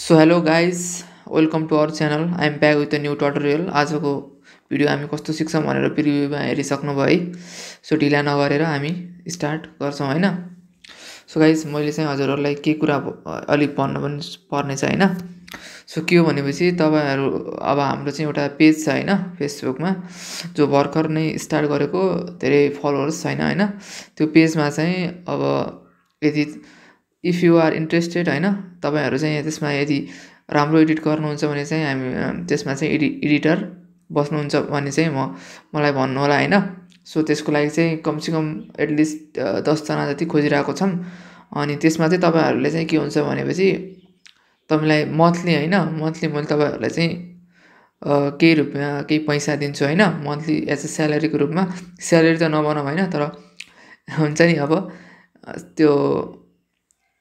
so hello guys welcome to our channel I'm back with a new tutorial आजको video हामी कस्तो सिक्छौँ भनेर प्रिभ्यूमा हेरिसक्नुभयो है सो ढिला नगरेर हामी स्टार्ट गर्छौँ होइन सो गाइज मैले चाहिँ हजुरहरूलाई के कुरा अलिक भन्नु पनि पर्नेछ होइन सो के हो भनेपछि तपाईँहरू अब हाम्रो चाहिँ एउटा पेज छ होइन फेसबुकमा जो भर्खर नै स्टार्ट गरेको धेरै फलोवर्स छैन होइन त्यो पेजमा चाहिँ अब यदि इफ यु आर इन्ट्रेस्टेड होइन तपाईँहरू चाहिँ त्यसमा यदि राम्रो एडिट गर्नुहुन्छ भने चाहिँ हामी त्यसमा चाहिँ एडि एडिटर बस्नुहुन्छ भने चाहिँ म मलाई भन्नु होला होइन सो त्यसको लागि चाहिँ कमसेकम एटलिस्ट दसजना जति खोजिरहेको छौँ अनि त्यसमा चाहिँ तपाईँहरूले चाहिँ के हुन्छ भनेपछि तपाईँलाई मन्थली होइन मन्थली मैले तपाईँहरूलाई चाहिँ केही रुपियाँ केही पैसा दिन्छु होइन मन्थली एज अ स्यालेरीको रूपमा स्यालेरी त नबनाऊ होइन तर हुन्छ नि अब त्यो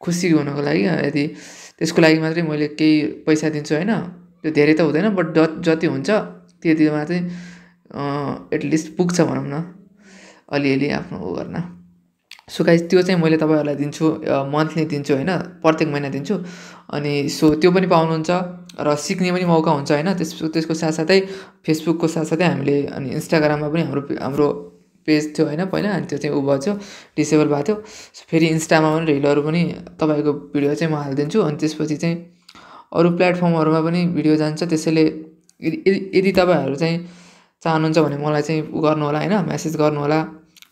खुसी हुनको लागि यदि त्यसको लागि मात्रै मैले केही पैसा दिन्छु होइन त्यो धेरै त हुँदैन बट ज जति हुन्छ त्यतिमा चाहिँ एटलिस्ट पुग्छ भनौँ न अलिअलि आफ्नो उ गर्न सो गाइज त्यो चाहिँ मैले तपाईँहरूलाई दिन्छु मन्थली दिन्छु होइन प्रत्येक महिना दिन्छु अनि सो त्यो पनि पाउनुहुन्छ र सिक्ने पनि मौका हुन्छ होइन त्यस त्यसको साथसाथै फेसबुकको साथसाथै हामीले अनि इन्स्टाग्राममा पनि हाम्रो हाम्रो पेज थियो होइन पहिला अनि त्यो चाहिँ ऊ भएको थियो डिसेबल भएको थियो फेरि इन्स्टामा पनि रिलहरू पनि तपाईँको भिडियो चाहिँ म हालिदिन्छु अनि त्यसपछि चाहिँ अरू प्लेटफर्महरूमा पनि भिडियो जान्छ त्यसैले यदि यदि तपाईँहरू चाहिँ चाहनुहुन्छ भने मलाई चाहिँ गर्नु होला होइन म्यासेज गर्नुहोला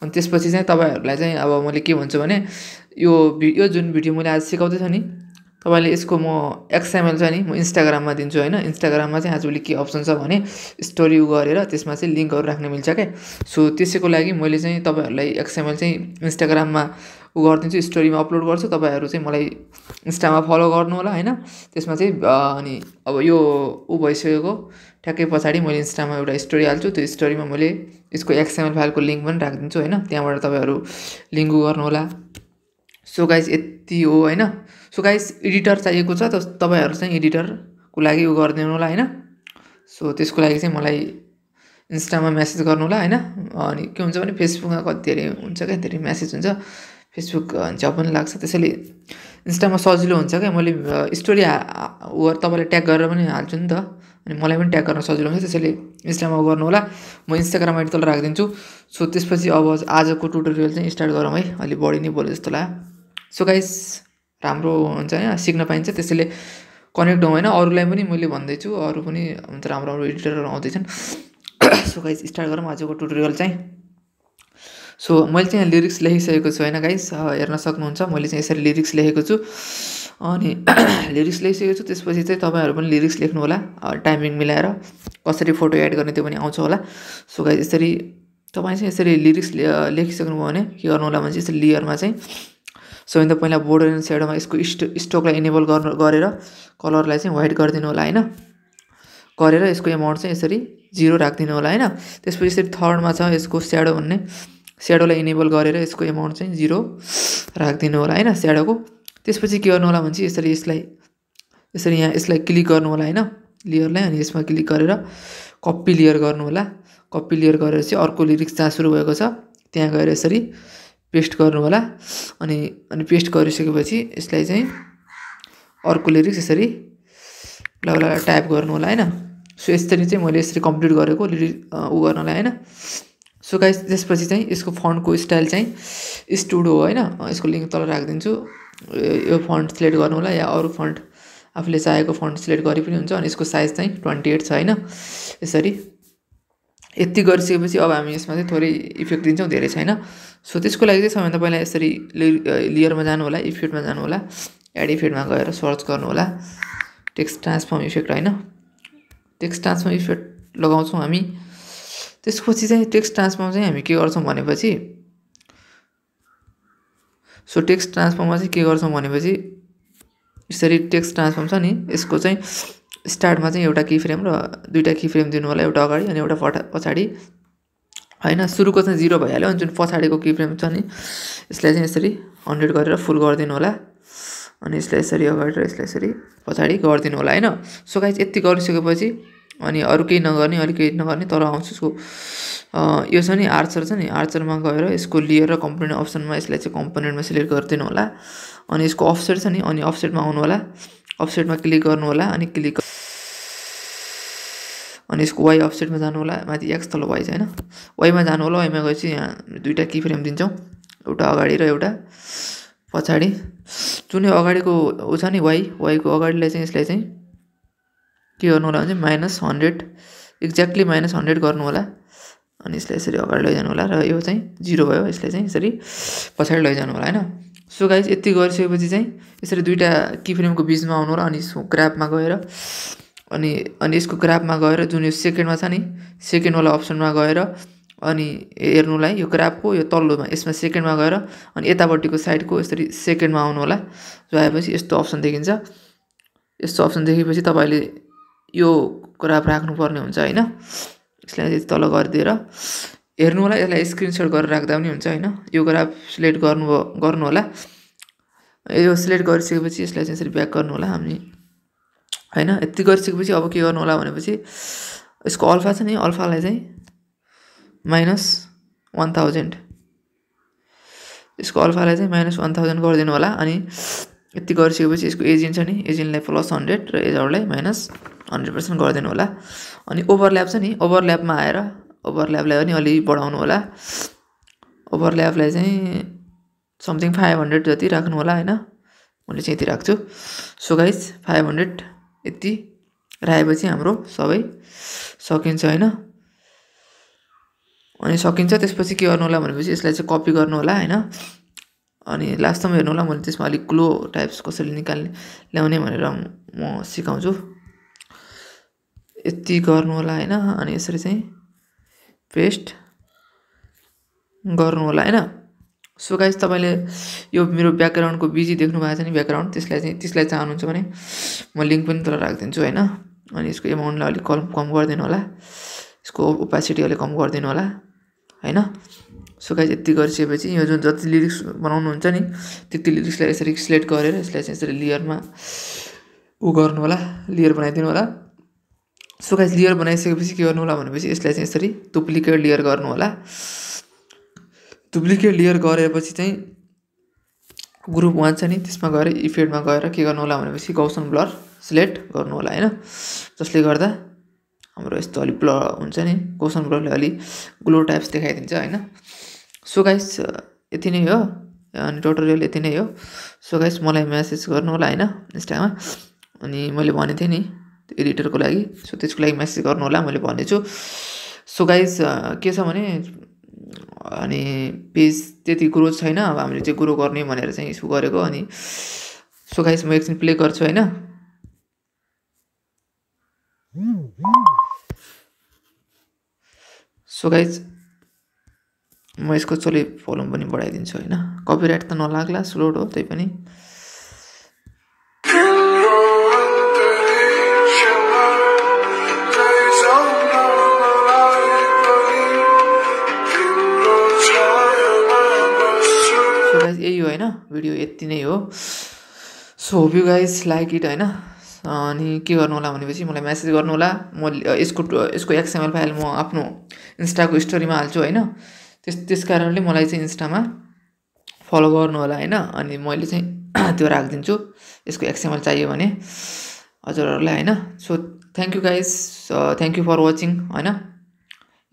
अनि त्यसपछि चाहिँ तपाईँहरूलाई चाहिँ अब मैले के भन्छु भने यो यो जुन भिडियो मैले आज सिकाउँदैछु नि तपाईँले यसको म एक्सएमएल चाहिँ नि म इन्स्टाग्राममा दिन्छु होइन इन्स्टाग्राममा चाहिँ आजभोलि के अप्सन छ भने स्टोरी गरेर त्यसमा चाहिँ लिङ्कहरू राख्न मिल्छ क्या सो त्यसैको लागि मैले चाहिँ तपाईँहरूलाई एक्सएमएल चाहिँ इन्स्टाग्राममा उ गरिदिन्छु स्टोरीमा अपलोड गर्छु तपाईँहरू चाहिँ मलाई इन्स्टामा फलो गर्नु होला होइन त्यसमा चाहिँ अनि अब यो ऊ भइसकेको ठ्याक्कै पछाडि मैले इन्स्टामा एउटा स्टोरी हाल्छु त्यो स्टोरीमा मैले यसको एक्सएमएल फाइलको लिङ्क पनि राखिदिन्छु होइन त्यहाँबाट तपाईँहरू लिङ्क गर्नु होला सो गाइज यति हो होइन सो गाइस एडिटर चाहिएको छ त तपाईँहरू चाहिँ एडिटरको लागि उ गरिदिनु होला होइन सो त्यसको लागि चाहिँ मलाई इन्स्टामा म्यासेज गर्नु होला होइन अनि के हुन्छ भने फेसबुकमा कति धेरै हुन्छ क्या धेरै म्यासेज हुन्छ फेसबुक जब पनि लाग्छ त्यसैले इन्स्टामा सजिलो हुन्छ क्या मैले स्टोरी ऊ तपाईँलाई ट्याग गरेर पनि हाल्छु नि त अनि मलाई पनि ट्याग गर्न सजिलो हुन्छ त्यसैले इन्स्टामा गर्नु होला म इन्स्टाग्राम आइडी तल राखिदिन्छु सो त्यसपछि अब आजको ट्युटोरियल चाहिँ स्टार्ट गरौँ है अलिक बढी नै बोले जस्तो लाग्यो सो गाइस राम्रो हुन्छ होइन सिक्न पाइन्छ त्यसैले कनेक्ट हौँ होइन अरूलाई पनि मैले भन्दैछु अरू पनि हुन्छ राम्रो राम्रो एडिटरहरू आउँदैछन् सो गाइज स्टार्ट गरौँ आजको टुटोरियल चाहिँ सो मैले चाहिँ यहाँ लिरिक्स लेखिसकेको छु होइन गाइज हेर्न सक्नुहुन्छ मैले चाहिँ यसरी लिरिक्स लेखेको छु अनि लिरिक्स लेखिसकेको छु त्यसपछि चाहिँ तपाईँहरू पनि लिरिक्स लेख्नु होला टाइमिङ मिलाएर कसरी फोटो एड गर्ने त्यो पनि आउँछ होला सो गाइज यसरी तपाईँ चाहिँ यसरी लिरिक्स लेखिसक्नुभयो भने के गर्नु होला भने चाहिँ यसरी लियरमा चाहिँ सबैभन्दा पहिला बोर्डर एन्ड स्याडोमा यसको स्टो स्टकलाई इनेबल गर्नु गरेर कलरलाई चाहिँ वाइट गरिदिनु होला होइन गरेर यसको एमाउन्ट चाहिँ यसरी जिरो राखिदिनु होला होइन त्यसपछि यसरी थर्डमा छ यसको स्याडो भन्ने स्याडोलाई इनेबल गरेर यसको एमाउन्ट चाहिँ जिरो राखिदिनु होला होइन स्याडोको त्यसपछि के गर्नु होला भने चाहिँ यसरी यसलाई यसरी यहाँ यसलाई क्लिक गर्नु होला होइन लेयरलाई अनि यसमा क्लिक गरेर कपी लेयर गर्नु होला कपी लेयर गरेर चाहिँ अर्को लिरिक्स जहाँ सुरु भएको छ त्यहाँ गएर यसरी पेस्ट गर्नु होला अनि अनि पेस्ट गरिसकेपछि यसलाई चाहिँ अर्को लिरिक्स यसरी लगाएर टाइप गर्नु होला होइन सो यसरी चाहिँ मैले यसरी कम्प्लिट गरेको लिरिक ऊ गर्नलाई होइन सो गाइस त्यसपछि चाहिँ यसको फन्टको स्टाइल चाहिँ हो होइन यसको लिङ्क तल राखिदिन्छु यो फन्ट सिलेक्ट गर्नु होला या अरू फन्ट आफूले चाहेको फन्ट सिलेक्ट गरे पनि हुन्छ अनि यसको साइज चाहिँ ट्वेन्टी एट छ होइन यसरी यति गरिसकेपछि अब हामी यसमा चाहिँ थोरै इफेक्ट दिन्छौँ धेरै छैन सो त्यसको लागि चाहिँ सबैभन्दा पहिला यसरी लियरमा जानु होला इफेक्टमा जानु होला एड इफेक्टमा गएर सर्च गर्नु होला टेक्स्ट ट्रान्सफर्म इफेक्ट होइन टेक्स्ट ट्रान्सफर्म इफेक्ट लगाउँछौँ हामी त्यसपछि चाहिँ टेक्स्ट ट्रान्सफर्म चाहिँ हामी के गर्छौँ भनेपछि सो टेक्स्ट ट्रान्सफर्ममा चाहिँ के गर्छौँ भनेपछि यसरी टेक्स्ट ट्रान्सफर्म छ नि यसको चाहिँ स्टार्टमा चाहिँ एउटा की फ्रेम र दुइटा की फ्रेम दिनु होला एउटा अगाडि अनि एउटा फटा पछाडि होइन सुरुको चाहिँ जिरो भइहाल्यो अनि जुन पछाडिको की फ्रेम छ नि यसलाई चाहिँ यसरी हन्ड्रेड गरेर फुल गरिदिनु होला अनि यसलाई यसरी अगाडि र यसलाई यसरी पछाडि गरिदिनु होला होइन सो गाइज यति गरिसकेपछि अनि अरू केही नगर्ने अरू केही नगर्ने तर आउँछु उसको यो छ नि आर्चर छ नि आर्चरमा गएर यसको लिएर कम्पोनेन्ट अप्सनमा यसलाई चाहिँ कम्पोनेन्टमा सिलेक्ट गरिदिनु होला अनि यसको अफसेट छ नि अनि अफसेटमा आउनु होला अफसेटमा क्लिक गर्नु होला अनि क्लिक अनि यसको वाइ अपसेटमा जानु होला माथि एक्स तल वाइ छ होइन वाइमा जानु होला वाइमा गएपछि यहाँ दुइटा कि फ्रेम दिन्छौँ एउटा अगाडि र एउटा पछाडि जुनै अगाडिको ऊ छ नि वाइ वाइको अगाडिलाई चाहिँ यसलाई चाहिँ के गर्नु होला भने चाहिँ minus hundred exactly minus hundred गर्नु होला अनि यसलाई यसरी अगाडि लैजानु होला र यो चाहिँ जिरो भयो यसलाई चाहिँ यसरी पछाडि लैजानु होला होइन सो गाइज यति गरिसकेपछि चाहिँ यसरी दुइटा कि फ्रेमको बिचमा आउनु होला अनि ग्राफमा गएर अनि अनि यसको ग्राफमा गएर जुन यो सेकेन्डमा छ नि सेकेन्डवाला अप्सनमा गएर अनि हेर्नुलाई यो ग्राफको यो तल्लोमा यसमा सेकेन्डमा गएर अनि यतापट्टिको साइडको यसरी सेकेन्डमा आउनु होला जो आएपछि यस्तो अप्सन देखिन्छ यस्तो अप्सन देखेपछि तपाईँले यो ग्राफ राख्नुपर्ने हुन्छ होइन यसलाई तल गरिदिएर हेर्नु होला यसलाई स्क्रिनसट गरेर राख्दा पनि हुन्छ होइन यो ग्राफ सिलेक्ट गर्नु गर्नु होला यो सिलेक्ट गरिसकेपछि यसलाई चाहिँ यसरी ब्याक गर्नु होला हामी होइन यति गरिसकेपछि अब के गर्नु होला भनेपछि यसको अल्फा छ नि अल्फालाई चाहिँ माइनस वान थाउजन्ड यसको अल्फालाई चाहिँ माइनस वान थाउजन्ड गरिदिनु होला अनि यति गरिसकेपछि यसको एजिन छ नि एजिनलाई प्लस हन्ड्रेड र एजहरूलाई माइनस हन्ड्रेड पर्सेन्ट गरिदिनु होला अनि ओभरल्याप छ नि ओभरल्यापमा आएर ओभरल्यापलाई पनि अलि बढाउनु होला ओभरल्यापलाई चाहिँ समथिङ फाइभ हन्ड्रेड जति राख्नु होला होइन मैले चाहिँ यति राख्छु सो गाइज फाइभ हन्ड्रेड यति राखेपछि हाम्रो सबै सकिन्छ होइन अनि सकिन्छ त्यसपछि के गर्नु होला भनेपछि यसलाई चाहिँ कपी गर्नु होला होइन अनि लास्टमा हेर्नु होला मैले त्यसमा अलिक ग्लो टाइप्स कसरी निकाल्ने ल्याउने भनेर म सिकाउँछु यति गर्नु होला होइन अनि यसरी चाहिँ पेस्ट गर्नु होला होइन सो गाइज तपाईँले यो मेरो ब्याकग्राउन्डको बिजी देख्नु भएको छ नि ब्याकग्राउन्ड त्यसलाई चाहिँ त्यसलाई चाहनुहुन्छ भने म लिङ्क पनि तल राखिदिन्छु होइन अनि यसको एमाउन्टलाई अलिक कम कम गरिदिनु होला यसको ओपासिटी अलिक कम गरिदिनु होला होइन सो गाइज यति गरिसकेपछि यो जुन जति लिरिक्स बनाउनु हुन्छ नि त्यति लिरिक्सलाई यसरी सिलेक्ट गरेर यसलाई चाहिँ यसरी लेयरमा ऊ गर्नु होला लेयर बनाइदिनु होला सो गाइज लेयर बनाइसकेपछि के गर्नु होला भनेपछि यसलाई चाहिँ यसरी डुप्लिकेट लेयर गर्नु होला डुप्लिकेट लेयर गरेपछि चाहिँ ग्रुप वान छ नि त्यसमा गएर इफेक्टमा गएर के गर्नु होला भनेपछि गौसन ब्लर सिलेक्ट गर्नु होला होइन जसले गर्दा हाम्रो यस्तो अलिक ब्लर हुन्छ नि गौसन ब्लरले अलि ग्लो टाइप्स देखाइदिन्छ होइन सो गाइस यति नै हो अनि टोटोरियल यति नै हो सो गाइस मलाई म्यासेज गर्नु होला होइन इन्स्टामा अनि मैले भनेको थिएँ नि एडिटरको लागि सो त्यसको लागि म्यासेज गर्नु होला मैले भनेको छु सो गाइस के छ भने अनि पेज त्यति ग्रो छैन अब हामीले चाहिँ ग्रो गर्ने भनेर चाहिँ यसो गरेको अनि सो गाइस म एकछिन प्ले गर्छु होइन सो गाइज म यसको चोले भोल्युम पनि बढाइदिन्छु होइन कपिराइट त नलाग्ला स्लोड हो त्यही पनि भिडियो यति नै हो so hope you guys like it होइन अनि के गर्नु होला भनेपछि मलाई म्यासेज गर्नु होला म यसको यसको एक्सएमएल फाइल म आफ्नो इन्स्टाको स्टोरीमा हाल्छु होइन त्यस त्यस कारणले मलाई चाहिँ इन्स्टामा फलो गर्नु होला होइन अनि मैले चाहिँ त्यो राखिदिन्छु यसको एक्सएमएल चाहियो भने हजुरहरूलाई होइन so thank you guys thank you for watching होइन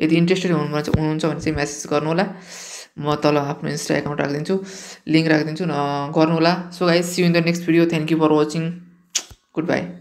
यदि इन्ट्रेस्टेड हुनुहुन्छ हुनुहुन्छ भने चाहिँ म्यासेज गर्नु होला म तल आफ्नो इन्स्टा एकाउन्ट राखिदिन्छु लिङ्क राखिदिन्छु होला so guys see in the next video thank you for watching good by